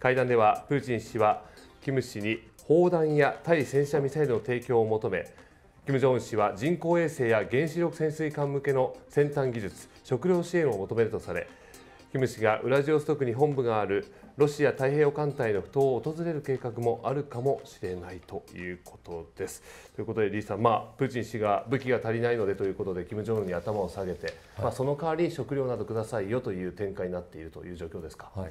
会談ではプーチン氏はキム氏に砲弾や対戦車ミサイルの提供を求め金正恩氏は人工衛星や原子力潜水艦向けの先端技術食料支援を求めるとされキム氏がウラジオストクに本部があるロシア太平洋艦隊の埠頭を訪れる計画もあるかもしれないということです。ということで、リーさん、まあ、プーチン氏が武器が足りないのでということで、金正恩に頭を下げて、はい、まあ、その代わり食料などくださいよという展開になっているという状況ですか。はい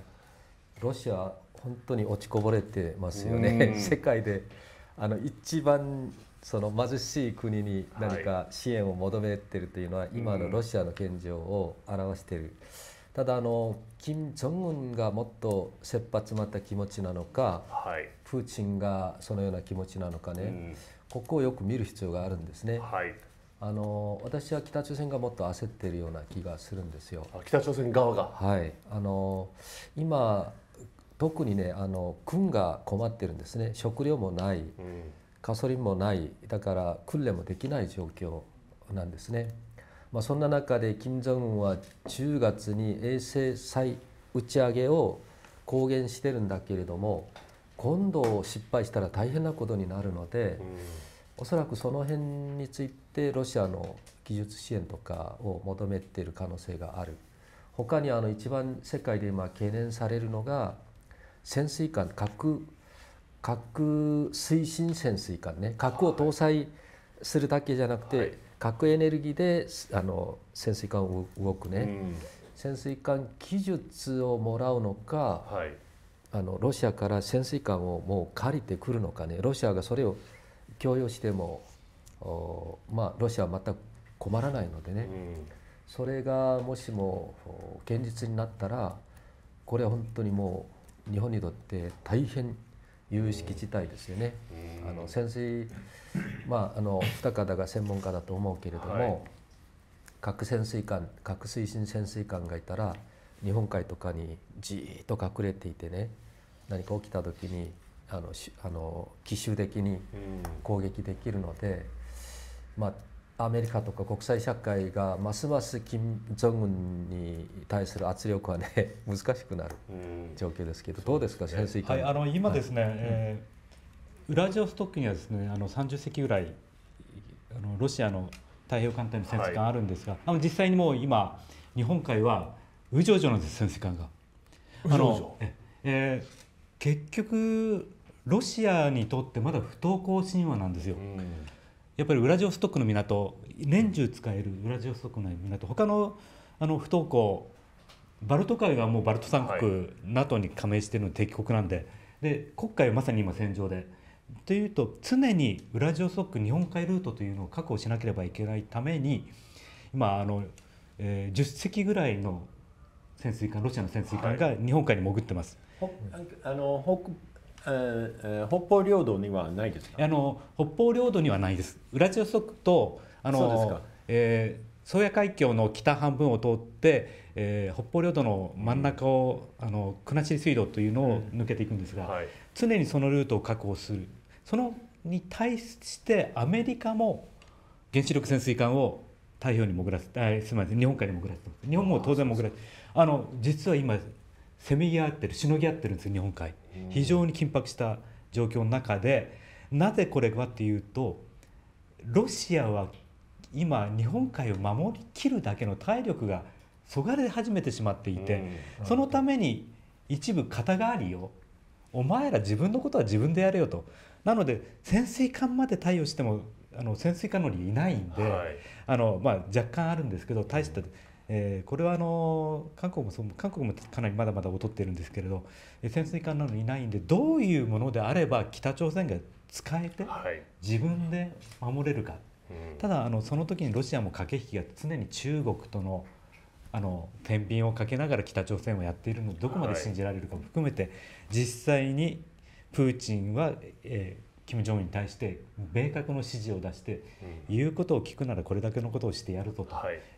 ロシア本当に落ちこぼれてますよね、世界であの一番その貧しい国に何か支援を求めてるというのは今のロシアの現状を表している。ただあの金正恩がもっと切羽詰まった気持ちなのか、はい、プーチンがそのような気持ちなのかね、ここをよく見る必要があるんですね。はい、あの私は北朝鮮がもっと焦っているような気がするんですよ。北朝鮮側が。はい。あの今特にねあの軍が困ってるんですね食料もない、ガソリンもないだから訓練もできない状況なんですね、まあ、そんな中で金正恩は10月に衛星再打ち上げを公言してるんだけれども今度失敗したら大変なことになるので、おそらくその辺についてロシアの技術支援とかを求めている可能性がある他にあの一番世界で今懸念されるのが潜水艦核核推進潜水艦ね核を搭載するだけじゃなくて、はい、核エネルギーであの潜水艦を動くね、うん、潜水艦技術をもらうのか、はい、あのロシアから潜水艦をもう借りてくるのかねロシアがそれを供与してもまあロシアは全く困らないのでね、うん、それがもしも現実になったらこれは本当にもう日本にとって大変有識地帯ですよね。あの潜水まああの二方が専門家だと思うけれども、はい、核潜水艦核推進潜水艦がいたら日本海とかにじっと隠れていてね何か起きた時にあのあの奇襲的に攻撃できるので、まあアメリカとか国際社会がますます金正恩に対する圧力はね難しくなる状況ですけど、どうですか潜水艦、はい、あの今ですね、はい、えー、ウラジオストックにはですねあの30隻ぐらいあのロシアの太平洋艦隊の潜水艦あるんですが、はい、あの実際にもう今日本海はうじょうじょなんです潜水艦が。あのえー、結局ロシアにとってまだ不登校神話なんですよ。うんやっぱりウラジオストックの港年中使えるウラジオストックの港他のあの不登校バルト海はもうバルト三国、はい、NATO に加盟しているの敵国なんでで黒海はまさに今戦場で。というと常にウラジオストック日本海ルートというのを確保しなければいけないために今あの、えー、10隻ぐらいの潜水艦ロシアの潜水艦が日本海に潜ってます。はい、あのえ北方領土にはないですあの北方領土にはないです。ウラジオストクとあのえー、宗谷海峡の北半分を通って、えー、北方領土の真ん中を、うん、あの国後水道というのを抜けていくんですが、うんはい、常にそのルートを確保する。そのに対してアメリカも原子力潜水艦を太平洋に潜らせあすみません日本海に潜らせて日本も当然潜らせてあの実は今せめぎ合ってるしのぎ合ってるんですよ日本海、非常に緊迫した状況の中でなぜこれはっていうとロシアは今日本海を守りきるだけの体力がそがれ始めてしまっていて、そのために一部肩代わりをお前ら自分のことは自分でやれよとなので潜水艦まで貸与してもあの潜水艦乗りいないんで、はい、あのまあ、若干あるんですけど大したえー、これはあの韓国もそう韓国もかなりまだまだ劣ってるんですけれど、え潜水艦なのにないんでどういうものであれば北朝鮮が使えて自分で守れるか、はい、ただあのその時にロシアも駆け引きが常に中国とのあの天秤をかけながら北朝鮮をやっているのでどこまで信じられるかも含めて、はい、実際にプーチンは、えー、金正恩に対して明確の指示を出して、うん、言うことを聞くならこれだけのことをしてやるとと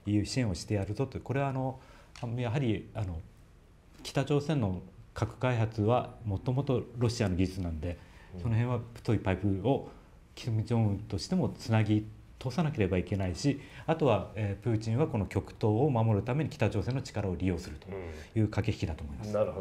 いう支援をしてやるととこれはあのやはりあの北朝鮮の核開発はもともとロシアの技術なんで、その辺は太いパイプを金正恩としてもつなぎ通さなければいけないしあとは、えー、プーチンはこの極東を守るために北朝鮮の力を利用するという駆け引きだと思います。うん、なるほ